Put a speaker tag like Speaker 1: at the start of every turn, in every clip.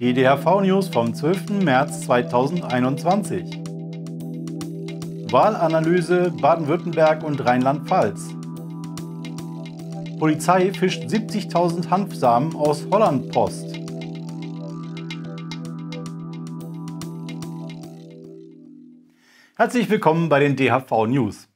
Speaker 1: Die DHV-News vom 12. März 2021. Wahlanalyse Baden-Württemberg und Rheinland-Pfalz. Polizei fischt 70.000 Hanfsamen aus Holland Post. Herzlich willkommen bei den DHV News.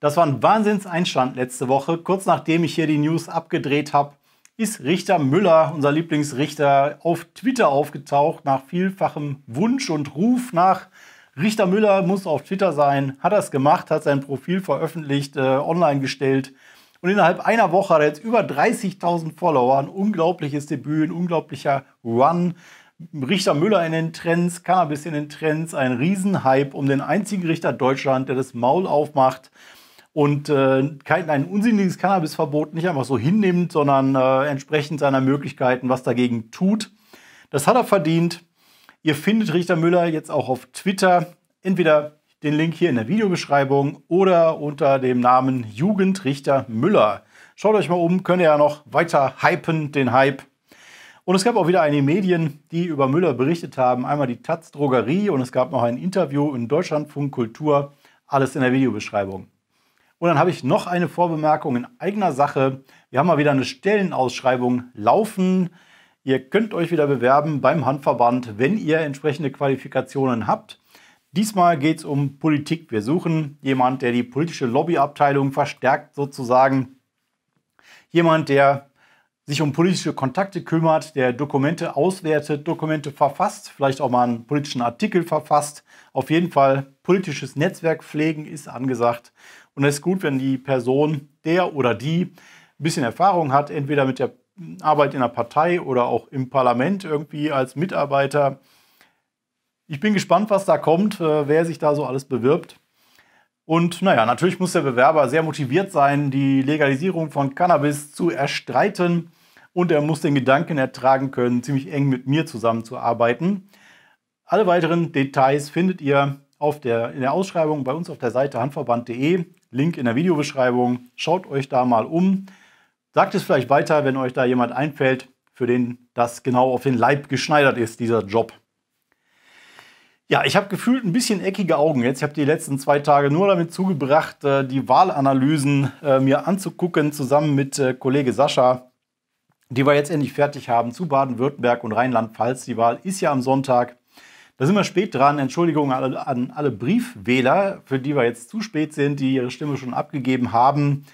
Speaker 1: Das war ein Wahnsinnseinstand letzte Woche, kurz nachdem ich hier die News abgedreht habe ist Richter Müller, unser Lieblingsrichter, auf Twitter aufgetaucht nach vielfachem Wunsch und Ruf nach Richter Müller muss auf Twitter sein, hat das gemacht, hat sein Profil veröffentlicht, äh, online gestellt. Und innerhalb einer Woche hat er jetzt über 30.000 Follower. Ein unglaubliches Debüt, ein unglaublicher Run. Richter Müller in den Trends, Cannabis in den Trends, ein Riesenhype um den einzigen Richter Deutschland, der das Maul aufmacht und äh, kein ein unsinniges Cannabisverbot nicht einfach so hinnimmt, sondern äh, entsprechend seiner Möglichkeiten was dagegen tut. Das hat er verdient. Ihr findet Richter Müller jetzt auch auf Twitter. Entweder den Link hier in der Videobeschreibung oder unter dem Namen Jugendrichter Müller. Schaut euch mal um, könnt ihr ja noch weiter hypen, den Hype. Und es gab auch wieder einige Medien, die über Müller berichtet haben. Einmal die Taz Drogerie und es gab noch ein Interview in Deutschlandfunk Kultur. Alles in der Videobeschreibung. Und dann habe ich noch eine Vorbemerkung in eigener Sache. Wir haben mal wieder eine Stellenausschreibung laufen. Ihr könnt euch wieder bewerben beim Handverband, wenn ihr entsprechende Qualifikationen habt. Diesmal geht es um Politik. Wir suchen jemanden, der die politische Lobbyabteilung verstärkt sozusagen. Jemand, der sich um politische Kontakte kümmert, der Dokumente auswertet, Dokumente verfasst, vielleicht auch mal einen politischen Artikel verfasst. Auf jeden Fall politisches Netzwerk pflegen ist angesagt. Und es ist gut, wenn die Person, der oder die, ein bisschen Erfahrung hat, entweder mit der Arbeit in der Partei oder auch im Parlament irgendwie als Mitarbeiter. Ich bin gespannt, was da kommt, äh, wer sich da so alles bewirbt. Und naja, natürlich muss der Bewerber sehr motiviert sein, die Legalisierung von Cannabis zu erstreiten und er muss den Gedanken ertragen können, ziemlich eng mit mir zusammenzuarbeiten. Alle weiteren Details findet ihr auf der, in der Ausschreibung bei uns auf der Seite handverband.de. Link in der Videobeschreibung. Schaut euch da mal um. Sagt es vielleicht weiter, wenn euch da jemand einfällt, für den das genau auf den Leib geschneidert ist, dieser Job. Ja, ich habe gefühlt ein bisschen eckige Augen jetzt. Ich habe die letzten zwei Tage nur damit zugebracht, äh, die Wahlanalysen äh, mir anzugucken, zusammen mit äh, Kollege Sascha die wir jetzt endlich fertig haben zu Baden-Württemberg und Rheinland-Pfalz. Die Wahl ist ja am Sonntag. Da sind wir spät dran. Entschuldigung an alle Briefwähler, für die wir jetzt zu spät sind, die ihre Stimme schon abgegeben haben.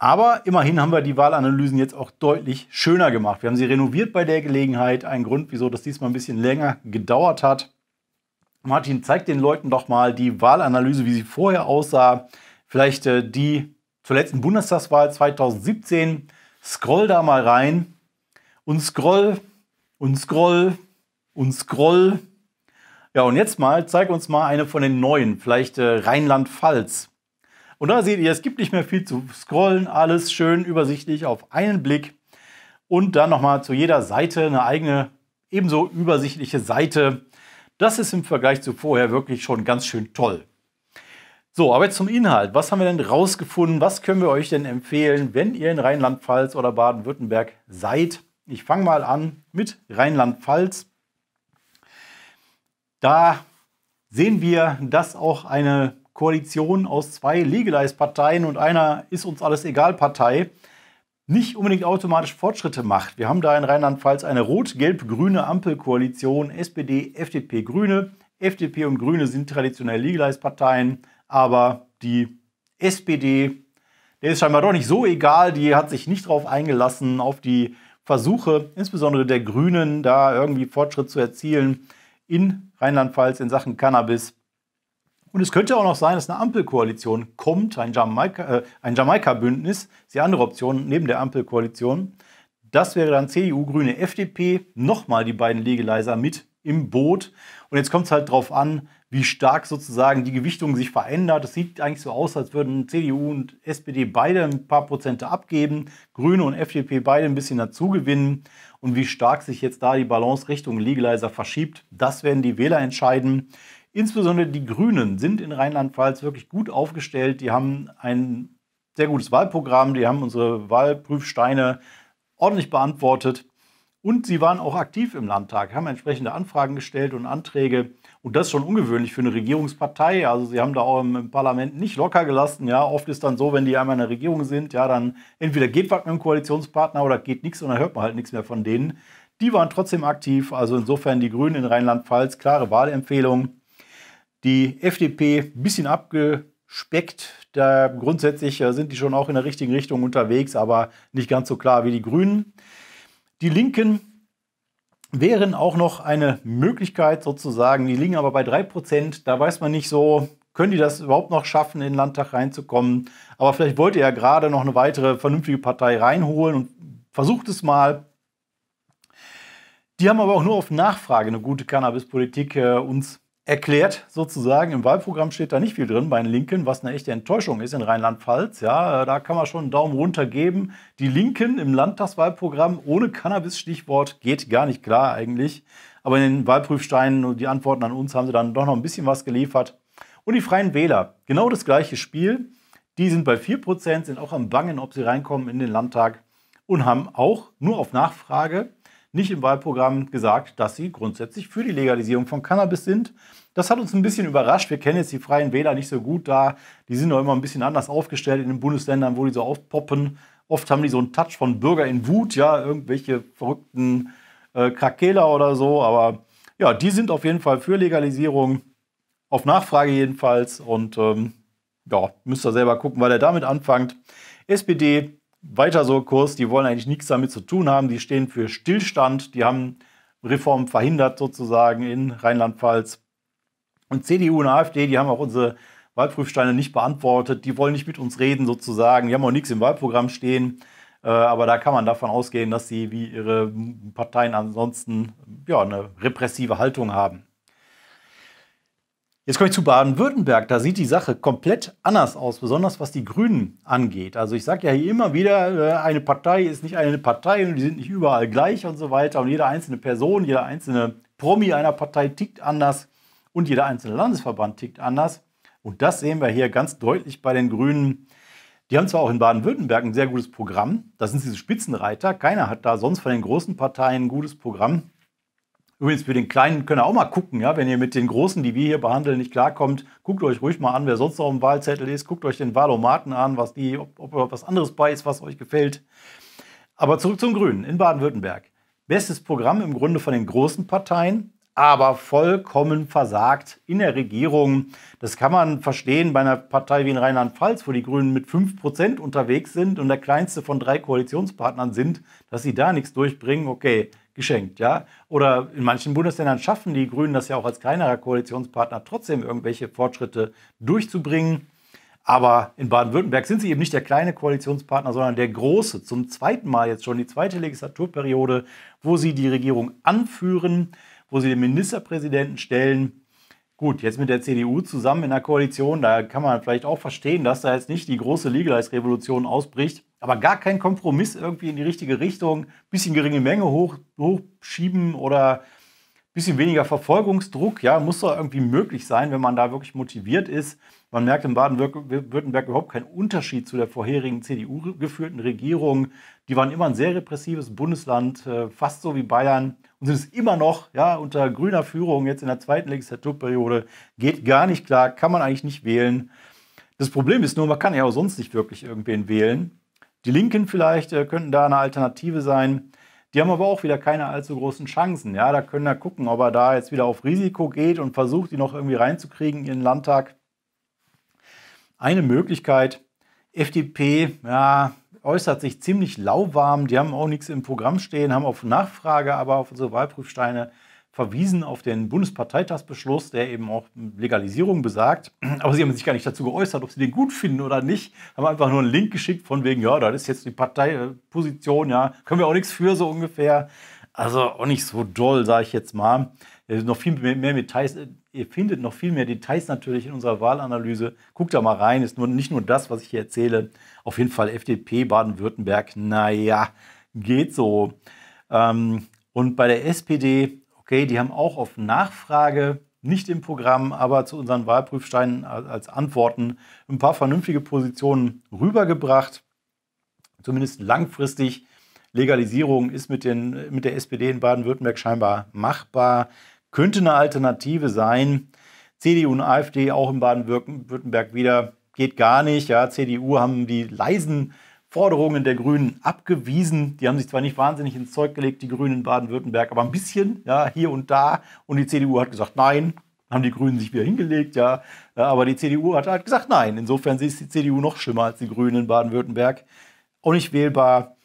Speaker 1: Aber immerhin haben wir die Wahlanalysen jetzt auch deutlich schöner gemacht. Wir haben sie renoviert bei der Gelegenheit. Ein Grund, wieso das diesmal ein bisschen länger gedauert hat. Martin, zeig den Leuten doch mal die Wahlanalyse, wie sie vorher aussah. Vielleicht äh, die zur letzten Bundestagswahl 2017 Scroll da mal rein und scroll und scroll und scroll. Ja, und jetzt mal zeig uns mal eine von den neuen, vielleicht äh, Rheinland-Pfalz. Und da seht ihr, es gibt nicht mehr viel zu scrollen, alles schön übersichtlich auf einen Blick und dann nochmal zu jeder Seite eine eigene, ebenso übersichtliche Seite. Das ist im Vergleich zu vorher wirklich schon ganz schön toll. So, aber jetzt zum Inhalt. Was haben wir denn rausgefunden? Was können wir euch denn empfehlen, wenn ihr in Rheinland-Pfalz oder Baden-Württemberg seid? Ich fange mal an mit Rheinland-Pfalz. Da sehen wir, dass auch eine Koalition aus zwei Legalize-Parteien und einer ist uns alles egal Partei nicht unbedingt automatisch Fortschritte macht. Wir haben da in Rheinland-Pfalz eine rot-gelb-grüne Ampelkoalition, SPD, FDP, Grüne. FDP und Grüne sind traditionell Legalize-Parteien aber die SPD, der ist scheinbar doch nicht so egal, die hat sich nicht darauf eingelassen, auf die Versuche, insbesondere der Grünen, da irgendwie Fortschritt zu erzielen in Rheinland-Pfalz in Sachen Cannabis. Und es könnte auch noch sein, dass eine Ampelkoalition kommt, ein äh, Jamaika-Bündnis, äh, Jamaika ist die andere Option neben der Ampelkoalition. Das wäre dann CDU, Grüne, FDP, nochmal die beiden Legalizer mit im Boot. Und jetzt kommt es halt darauf an, wie stark sozusagen die Gewichtung sich verändert. Es sieht eigentlich so aus, als würden CDU und SPD beide ein paar Prozente abgeben, Grüne und FDP beide ein bisschen dazugewinnen. Und wie stark sich jetzt da die Balance Richtung Legalizer verschiebt, das werden die Wähler entscheiden. Insbesondere die Grünen sind in Rheinland-Pfalz wirklich gut aufgestellt. Die haben ein sehr gutes Wahlprogramm, die haben unsere Wahlprüfsteine ordentlich beantwortet. Und sie waren auch aktiv im Landtag, haben entsprechende Anfragen gestellt und Anträge. Und das ist schon ungewöhnlich für eine Regierungspartei. Also sie haben da auch im, im, Parlament nicht locker gelassen. Ja, oft ist dann so, wenn die einmal in der Regierung sind, ja, dann entweder geht was mit dem Koalitionspartner oder geht nichts und dann hört man halt nichts mehr von denen. Die waren trotzdem aktiv. Also insofern die Grünen in Rheinland-Pfalz, klare Wahlempfehlung. Die FDP ein bisschen abgespeckt. Da grundsätzlich äh, sind die schon auch in der richtigen Richtung unterwegs, aber nicht ganz so klar wie die Grünen. Die Linken wären auch noch eine Möglichkeit sozusagen. Die liegen aber bei 3%. Da weiß man nicht so, können die das überhaupt noch schaffen, in den Landtag reinzukommen. Aber vielleicht wollt ihr ja gerade noch eine weitere vernünftige Partei reinholen und versucht es mal. Die haben aber auch nur auf Nachfrage eine gute Cannabispolitik äh, uns erklärt sozusagen. Im Wahlprogramm steht da nicht viel drin bei den Linken, was eine echte Enttäuschung ist in Rheinland-Pfalz. Ja, äh, da kann man schon einen Daumen runter geben. Die Linken im Landtagswahlprogramm ohne Cannabis-Stichwort geht gar nicht klar eigentlich. Aber in den Wahlprüfsteinen und die Antworten an uns haben sie dann doch noch ein bisschen was geliefert. Und die Freien Wähler, genau das gleiche Spiel. Die sind bei 4%, sind auch am Bangen, ob sie reinkommen in den Landtag und haben auch nur auf Nachfrage nicht im Wahlprogramm gesagt, dass sie grundsätzlich für die Legalisierung von Cannabis sind. Das hat uns ein bisschen überrascht. Wir kennen jetzt die Freien Wähler nicht so gut da. Die sind noch immer ein bisschen anders aufgestellt in den Bundesländern, wo die so aufpoppen. Oft haben die so einen Touch von Bürger in Wut, ja, irgendwelche verrückten äh, Krakeler oder so. Aber ja, die sind auf jeden Fall für Legalisierung. Auf Nachfrage jedenfalls. Und ähm, ja, müsst ihr selber gucken, weil er damit anfängt. SPD weiter so Kurs, die wollen eigentlich nichts damit zu tun haben, die stehen für Stillstand, die haben Reformen verhindert sozusagen in Rheinland-Pfalz. Und CDU und AfD, die haben auch unsere Wahlprüfsteine nicht beantwortet, die wollen nicht mit uns reden sozusagen, die haben auch nichts im Wahlprogramm stehen, äh, aber da kann man davon ausgehen, dass sie wie ihre Parteien ansonsten ja, eine repressive Haltung haben. Jetzt komme ich zu Baden-Württemberg. Da sieht die Sache komplett anders aus, besonders was die Grünen angeht. Also ich sage ja hier immer wieder, äh, eine Partei ist nicht eine Partei und die sind nicht überall gleich und so weiter. Und jede einzelne Person, jeder einzelne Promi einer Partei tickt anders und jeder einzelne Landesverband tickt anders. Und das sehen wir hier ganz deutlich bei den Grünen. Die haben zwar auch in Baden-Württemberg ein sehr gutes Programm, da sind sie Spitzenreiter, keiner hat da sonst von den großen Parteien ein gutes Programm. Übrigens für den Kleinen könnt ihr auch mal gucken, ja, wenn ihr mit den Großen, die wir hier behandeln, nicht klarkommt, guckt euch ruhig mal an, wer sonst noch im Wahlzettel ist, guckt euch den Wahlomaten an, was die, ob, ob was anderes bei ist, was euch gefällt. Aber zurück zum Grünen in Baden-Württemberg. Bestes Programm im Grunde von den großen Parteien, aber vollkommen versagt in der Regierung. Das kann man verstehen bei einer Partei wie in Rheinland-Pfalz, wo die Grünen mit 5% unterwegs sind und der kleinste von drei Koalitionspartnern sind, dass sie da nichts durchbringen. Okay, geschenkt, ja. Oder in manchen Bundesländern schaffen die Grünen das ja auch als kleinerer Koalitionspartner trotzdem irgendwelche Fortschritte durchzubringen. Aber in Baden-Württemberg sind sie eben nicht der kleine Koalitionspartner, sondern der große. Zum zweiten Mal jetzt schon die zweite Legislaturperiode, wo sie die Regierung anführen, wo sie den Ministerpräsidenten stellen. Gut, jetzt mit der CDU zusammen in der Koalition, da kann man vielleicht auch verstehen, dass da jetzt nicht die große Legalize-Revolution ausbricht aber gar kein Kompromiss irgendwie in die richtige Richtung, bisschen geringe Menge hoch, hochschieben oder bisschen weniger Verfolgungsdruck, ja, muss doch irgendwie möglich sein, wenn man da wirklich motiviert ist. Man merkt in Baden-Württemberg überhaupt keinen Unterschied zu der vorherigen CDU-geführten Regierung. Die waren immer ein sehr repressives Bundesland, äh, fast so wie Bayern und sind es immer noch, ja, unter grüner Führung jetzt in der zweiten Legislaturperiode. Geht gar nicht klar, kann man eigentlich nicht wählen. Das Problem ist nur, man kann ja auch sonst nicht wirklich irgendwen wählen. Die Linken vielleicht äh, könnten da eine Alternative sein. Die haben aber auch wieder keine allzu großen Chancen. Ja, da können wir gucken, ob er da jetzt wieder auf Risiko geht und versucht, die noch irgendwie reinzukriegen in den Landtag. Eine Möglichkeit, FDP, ja, äußert sich ziemlich lauwarm. Die haben auch nichts im Programm stehen, haben auf Nachfrage aber auf unsere Wahlprüfsteine verwiesen auf den Bundesparteitagsbeschluss, der eben auch Legalisierung besagt. Aber sie haben sich gar nicht dazu geäußert, ob sie den gut finden oder nicht. Haben einfach nur einen Link geschickt von wegen, ja, das ist jetzt die Parteiposition, ja, können wir auch nichts für, so ungefähr. Also auch nicht so doll, sage ich jetzt mal. Äh, noch viel mehr, mehr Details, äh, ihr findet noch viel mehr Details natürlich in unserer Wahlanalyse. Guckt da mal rein, ist nur, nicht nur das, was ich hier erzähle. Auf jeden Fall FDP, Baden-Württemberg, naja, geht so. Ähm, und bei der SPD okay, die haben auch auf Nachfrage nicht im Programm, aber zu unseren Wahlprüfsteinen als Antworten ein paar vernünftige Positionen rübergebracht. Zumindest langfristig. Legalisierung ist mit, den, mit der SPD in Baden-Württemberg scheinbar machbar, könnte eine Alternative sein. CDU und AfD auch in Baden-Württemberg wieder geht gar nicht. Ja, CDU haben die leisen Forderungen der Grünen abgewiesen. Die haben sich zwar nicht wahnsinnig ins Zeug gelegt, die Grünen in Baden-Württemberg, aber ein bisschen, ja, hier und da. Und die CDU hat gesagt, nein, haben die Grünen sich wieder hingelegt, ja. Äh, aber die CDU hat halt gesagt, nein. Insofern ist die CDU noch schlimmer als die Grünen in Baden-Württemberg. Auch nicht wählbar.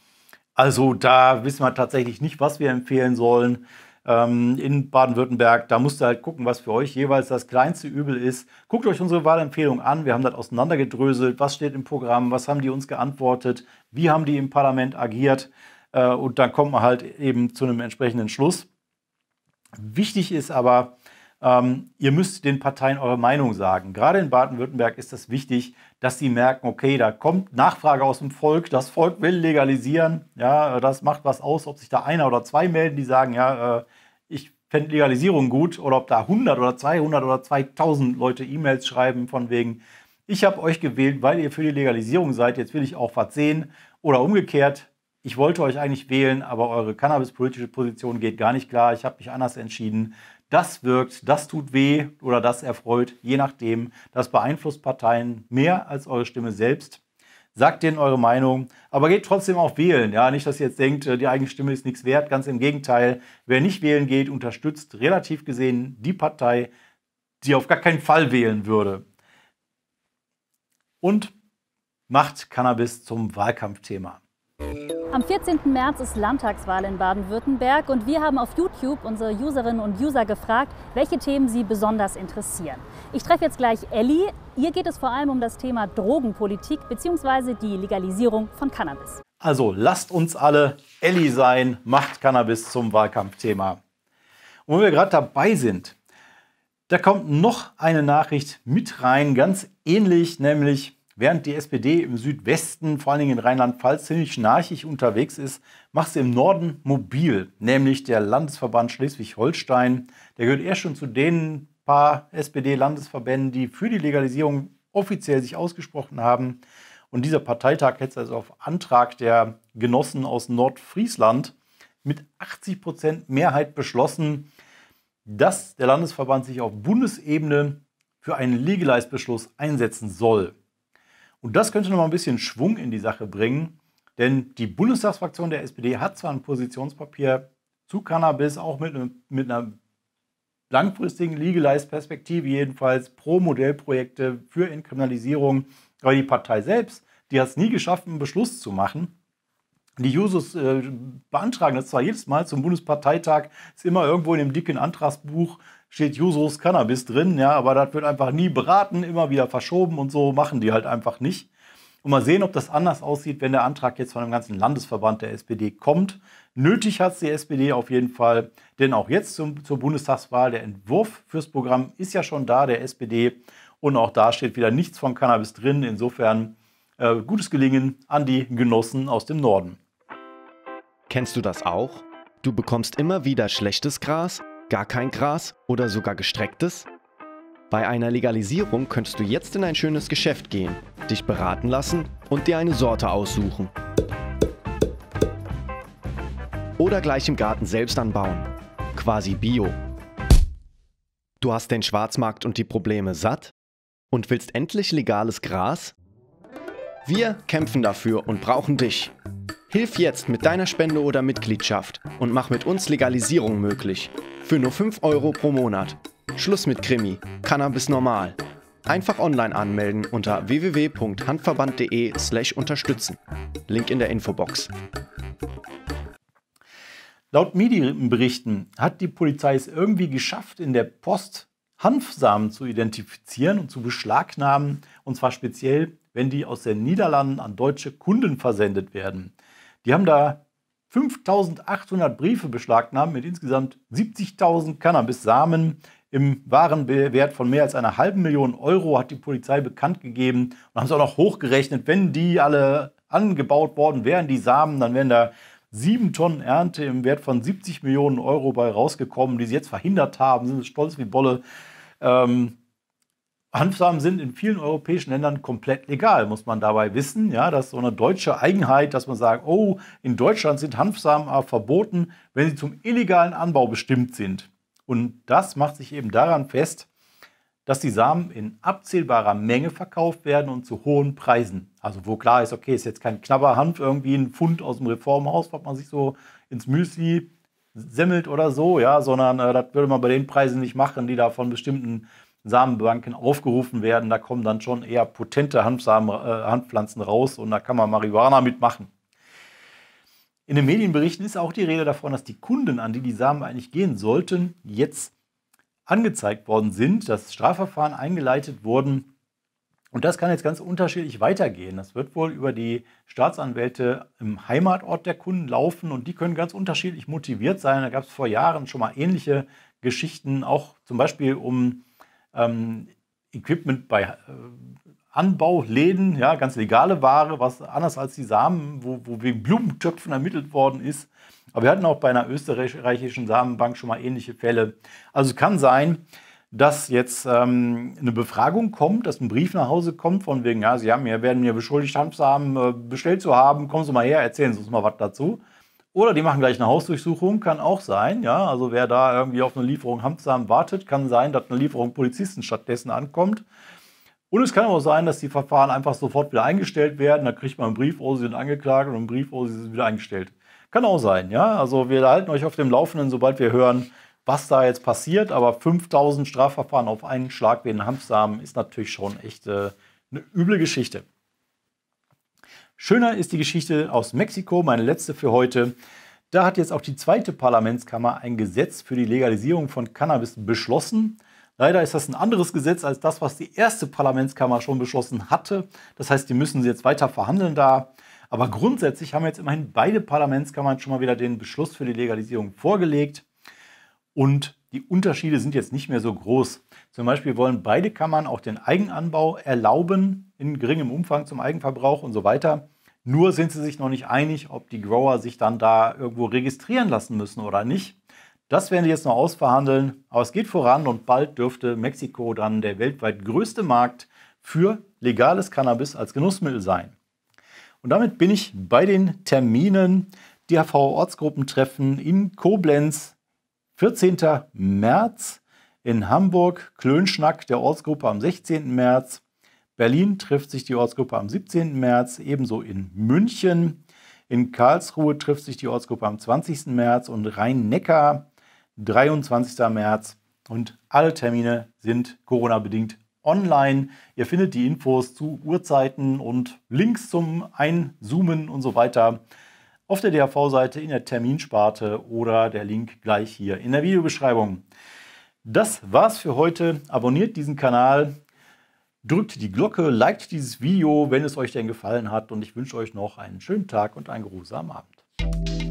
Speaker 1: Also da wissen wir tatsächlich nicht, was wir empfehlen sollen ähm, in Baden-Württemberg. Da musst du halt gucken, was für euch jeweils das kleinste Übel ist. Guckt euch unsere Wahlempfehlung an. Wir haben das auseinandergedröselt. Was steht im Programm? Was haben die uns geantwortet? Wie haben die im Parlament agiert? Äh, und dann kommt man halt eben zu einem entsprechenden Schluss. Wichtig ist aber, ähm, ihr müsst den Parteien eure Meinung sagen. Gerade in Baden-Württemberg ist das wichtig, dass sie merken, okay, da kommt Nachfrage aus dem Volk, das Volk will legalisieren. Ja, das macht was aus, ob sich da einer oder zwei melden, die sagen, ja, äh, ich fände Legalisierung gut oder ob da 100 oder 200 oder 2000 Leute E-Mails schreiben von wegen, ich habe euch gewählt, weil ihr für die Legalisierung seid, jetzt will ich auch was sehen oder umgekehrt, ich wollte euch eigentlich wählen, aber eure cannabispolitische Position geht gar nicht klar, ich habe mich anders entschieden das wirkt, das tut weh oder das erfreut, je nachdem. Das beeinflusst Parteien mehr als eure Stimme selbst. Sagt denen eure Meinung, aber geht trotzdem auch wählen. Ja, nicht, dass ihr jetzt denkt, äh, die eigene Stimme ist nichts wert. Ganz im Gegenteil. Wer nicht wählen geht, unterstützt relativ gesehen die Partei, die auf gar keinen Fall wählen würde. Und macht Cannabis zum Wahlkampfthema. Am 14. März ist Landtagswahl in Baden-Württemberg und wir haben auf YouTube unsere Userinnen und User gefragt, welche Themen sie besonders interessieren. Ich treffe jetzt gleich Elli. Ihr geht es vor allem um das Thema Drogenpolitik bzw. die Legalisierung von Cannabis. Also lasst uns alle Elli sein, macht Cannabis zum Wahlkampfthema. Und wenn wir gerade dabei sind, da kommt noch eine Nachricht mit rein, ganz ähnlich, nämlich Während die SPD im Südwesten, vor allen Dingen in Rheinland-Pfalz, ziemlich schnarchig unterwegs ist, macht sie im Norden mobil, nämlich der Landesverband Schleswig-Holstein. Der gehört eher schon zu den paar SPD-Landesverbänden, die für die Legalisierung offiziell sich ausgesprochen haben. Und dieser Parteitag hätte es also auf Antrag der Genossen aus Nordfriesland mit 80 Prozent Mehrheit beschlossen, dass der Landesverband sich auf Bundesebene für einen Legalize-Beschluss einsetzen soll. Und das könnte noch mal ein bisschen Schwung in die Sache bringen, denn die Bundestagsfraktion der SPD hat zwar ein Positionspapier zu Cannabis, auch mit, mit einer langfristigen legalize perspektive jedenfalls, pro Modellprojekte für Entkriminalisierung, aber die Partei selbst, die hat es nie geschafft, einen Beschluss zu machen. Die Jusos äh, beantragen das zwar jedes Mal zum Bundesparteitag, ist immer irgendwo in dem dicken Antragsbuch steht Jusos Cannabis drin, ja, aber das wird einfach nie beraten, immer wieder verschoben und so machen die halt einfach nicht. Und mal sehen, ob das anders aussieht, wenn der Antrag jetzt von dem ganzen Landesverband der SPD kommt. Nötig hat es die SPD auf jeden Fall, denn auch jetzt zum, zur Bundestagswahl, der Entwurf fürs Programm ist ja schon da, der SPD. Und auch da steht wieder nichts von Cannabis drin. Insofern äh, gutes Gelingen an die Genossen aus dem Norden. Kennst du das auch? Du bekommst immer wieder schlechtes Gras Gar kein Gras oder sogar gestrecktes? Bei einer Legalisierung könntest du jetzt in ein schönes Geschäft gehen, dich beraten lassen und dir eine Sorte aussuchen. Oder gleich im Garten selbst anbauen. Quasi Bio. Du hast den Schwarzmarkt und die Probleme satt? Und willst endlich legales Gras? Wir kämpfen dafür und brauchen dich. Hilf jetzt mit deiner Spende oder Mitgliedschaft und mach mit uns Legalisierung möglich. Für nur 5 Euro pro Monat. Schluss mit Krimi. Cannabis normal. Einfach online anmelden unter www.handverband.de/slash unterstützen. Link in der Infobox. Laut Medienberichten hat die Polizei es irgendwie geschafft, in der Post Hanfsamen zu identifizieren und zu beschlagnahmen, und zwar speziell, wenn die aus den Niederlanden an deutsche Kunden versendet werden. Die haben da 5800 Briefe beschlagnahmt mit insgesamt 70.000 Cannabis-Samen. Im wahren Wert von mehr als einer halben Million Euro hat die Polizei bekannt gegeben und haben es auch noch hochgerechnet. Wenn die alle angebaut worden wären, die Samen, dann wären da sieben Tonnen Ernte im Wert von 70 Millionen Euro bei rausgekommen, die sie jetzt verhindert haben. Sind stolz wie Bolle. Ähm, Hanfsamen sind in vielen europäischen Ländern komplett legal, muss man dabei wissen. Ja, das ist so eine deutsche Eigenheit, dass man sagt, oh, in Deutschland sind Hanfsamen aber verboten, wenn sie zum illegalen Anbau bestimmt sind. Und das macht sich eben daran fest, dass die Samen in abzählbarer Menge verkauft werden und zu hohen Preisen. Also wo klar ist, okay, ist jetzt kein knapper Hanf, irgendwie ein Pfund aus dem Reformhaus, was man sich so ins Müsli semmelt oder so, ja, sondern äh, das würde man bei den Preisen nicht machen, die da von bestimmten Samenbanken aufgerufen werden. Da kommen dann schon eher potente Hanfsamen, äh, Hanfpflanzen raus und da kann man Marihuana mitmachen. In den Medienberichten ist auch die Rede davon, dass die Kunden, an die die Samen eigentlich gehen sollten, jetzt angezeigt worden sind, dass Strafverfahren eingeleitet wurden. Und das kann jetzt ganz unterschiedlich weitergehen. Das wird wohl über die Staatsanwälte im Heimatort der Kunden laufen und die können ganz unterschiedlich motiviert sein. Da gab es vor Jahren schon mal ähnliche Geschichten, auch zum Beispiel um ähm, Equipment bei äh, Anbau, Läden, ja, ganz legale Ware, was anders als die Samen, wo, wo wegen Blumentöpfen ermittelt worden ist. Aber wir hatten auch bei einer österreichischen Samenbank schon mal ähnliche Fälle. Also kann sein, dass jetzt ähm, eine Befragung kommt, dass ein Brief nach Hause kommt von wegen, ja, Sie haben, ja, werden mir beschuldigt, Hanfsamen äh, bestellt zu haben, kommen Sie mal her, erzählen Sie uns mal was dazu. Oder die machen gleich eine Hausdurchsuchung, kann auch sein. Ja? Also wer da irgendwie auf eine Lieferung Hamster wartet, kann sein, dass eine Lieferung Polizisten stattdessen ankommt. Und es kann auch sein, dass die Verfahren einfach sofort wieder eingestellt werden. Da kriegt man einen Brief, oh, sie sind angeklagt und einen Brief, oh, sie sind wieder eingestellt. Kann auch sein, ja. Also wir halten euch auf dem Laufenden, sobald wir hören, was da jetzt passiert. Aber 5000 Strafverfahren auf einen Schlag wegen Hamsterarm ist natürlich schon echt äh, eine üble Geschichte. Schöner ist die Geschichte aus Mexiko, meine letzte für heute. Da hat jetzt auch die zweite Parlamentskammer ein Gesetz für die Legalisierung von Cannabis beschlossen. Leider ist das ein anderes Gesetz als das, was die erste Parlamentskammer schon beschlossen hatte. Das heißt, die müssen sie jetzt weiter verhandeln da. Aber grundsätzlich haben jetzt immerhin beide Parlamentskammern schon mal wieder den Beschluss für die Legalisierung vorgelegt. Und die Unterschiede sind jetzt nicht mehr so groß. Zum Beispiel wollen beide Kammern auch den Eigenanbau erlauben in geringem Umfang zum Eigenverbrauch und so weiter. Nur sind sie sich noch nicht einig, ob die Grower sich dann da irgendwo registrieren lassen müssen oder nicht. Das werden sie jetzt noch ausverhandeln, aber es geht voran und bald dürfte Mexiko dann der weltweit größte Markt für legales Cannabis als Genussmittel sein. Und damit bin ich bei den Terminen. DHV Ortsgruppentreffen in Koblenz, 14. März in Hamburg Klönschnack der Ortsgruppe am 16. März. Berlin trifft sich die Ortsgruppe am 17. März, ebenso in München. In Karlsruhe trifft sich die Ortsgruppe am 20. März und Rhein-Neckar 23. März. Und alle Termine sind Corona-bedingt online. Ihr findet die Infos zu Uhrzeiten und Links zum Einzoomen und so weiter auf der dhv seite in der Terminsparte oder der Link gleich hier in der Videobeschreibung. Das war's für heute. Abonniert diesen Kanal, drückt die Glocke, liked dieses Video, wenn es euch denn gefallen hat und ich wünsche euch noch einen schönen Tag und einen geruhsamen Abend.